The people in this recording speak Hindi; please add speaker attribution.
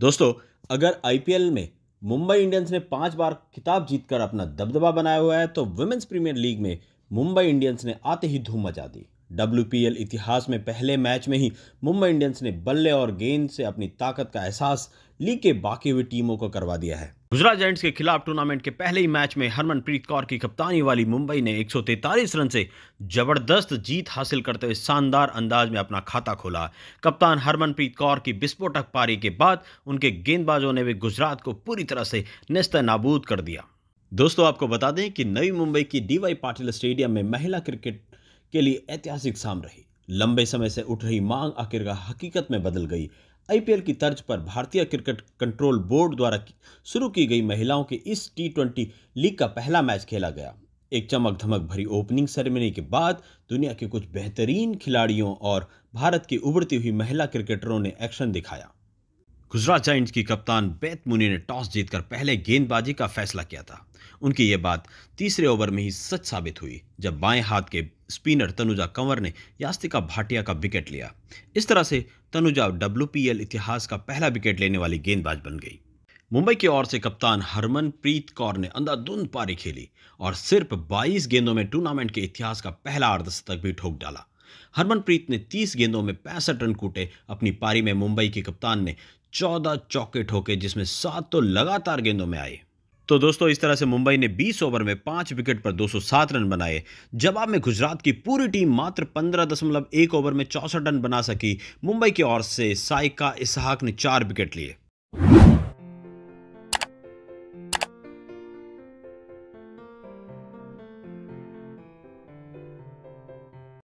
Speaker 1: दोस्तों अगर आईपीएल में मुंबई इंडियंस ने पांच बार खिताब जीतकर अपना दबदबा बनाया हुआ है तो वुमेन्स प्रीमियर लीग में मुंबई इंडियंस ने आते ही धूम मचा दी डब्ल्यू इतिहास में पहले मैच में ही मुंबई इंडियंस ने बल्ले और गेंद से अपनी ताकत का एहसास लीग के बाकी हुई टीमों को करवा दिया है गुजरात जायंट्स के खिलाफ टूर्नामेंट के पहले ही मैच में हरमनप्रीत कौर की कप्तानी वाली मुंबई ने 143 रन से जबरदस्त जीत हासिल करते हुए शानदार अंदाज में अपना खाता खोला कप्तान हरमनप्रीत कौर की विस्फोटक पारी के बाद उनके गेंदबाजों ने भी गुजरात को पूरी तरह से नस्त नाबूद कर दिया दोस्तों आपको बता दें कि नई मुंबई की डीवाई पाटिल स्टेडियम में महिला क्रिकेट के लिए ऐतिहासिक शाम रही लंबे समय से उठ रही मांग आखिरकार हकीकत में बदल गई आईपीएल की तर्ज पर भारतीय क्रिकेट कंट्रोल बोर्ड द्वारा शुरू की गई महिलाओं के इस टी ट्वेंटी लीग का पहला मैच खेला गया एक चमक धमक भरी ओपनिंग सेरेमनी के बाद दुनिया के कुछ बेहतरीन खिलाड़ियों और भारत की उभरती हुई महिला क्रिकेटरों ने एक्शन दिखाया गुजरात जाइंट्स की कप्तान बैत मुनी ने टॉस जीतकर पहले गेंदबाजी का फैसला किया था उनकी ये बात तीसरे ओवर में ही सच साबित हुई जब बाएं हाथ के स्पिनर तनुजा कंवर ने यास्तिका भाटिया का विकेट लिया इस तरह से तनुजा डब्ल्यू इतिहास का पहला विकेट लेने वाली गेंदबाज बन गई मुंबई की ओर से कप्तान हरमनप्रीत कौर ने अंधाधुंध पारी खेली और सिर्फ 22 गेंदों में टूर्नामेंट के इतिहास का पहला अर्धशतक भी ठोक डाला हरमनप्रीत ने 30 गेंदों में पैंसठ रन कूटे अपनी पारी में मुंबई के कप्तान ने 14 चौके ठोके जिसमें सात तो लगातार गेंदों में आए तो दोस्तों इस तरह से मुंबई ने 20 ओवर में पांच विकेट पर 207 रन बनाए जवाब में गुजरात की पूरी टीम मात्र 15.1 ओवर में चौसठ रन बना सकी मुंबई की ओर से साइका इसहाक ने चार विकेट लिए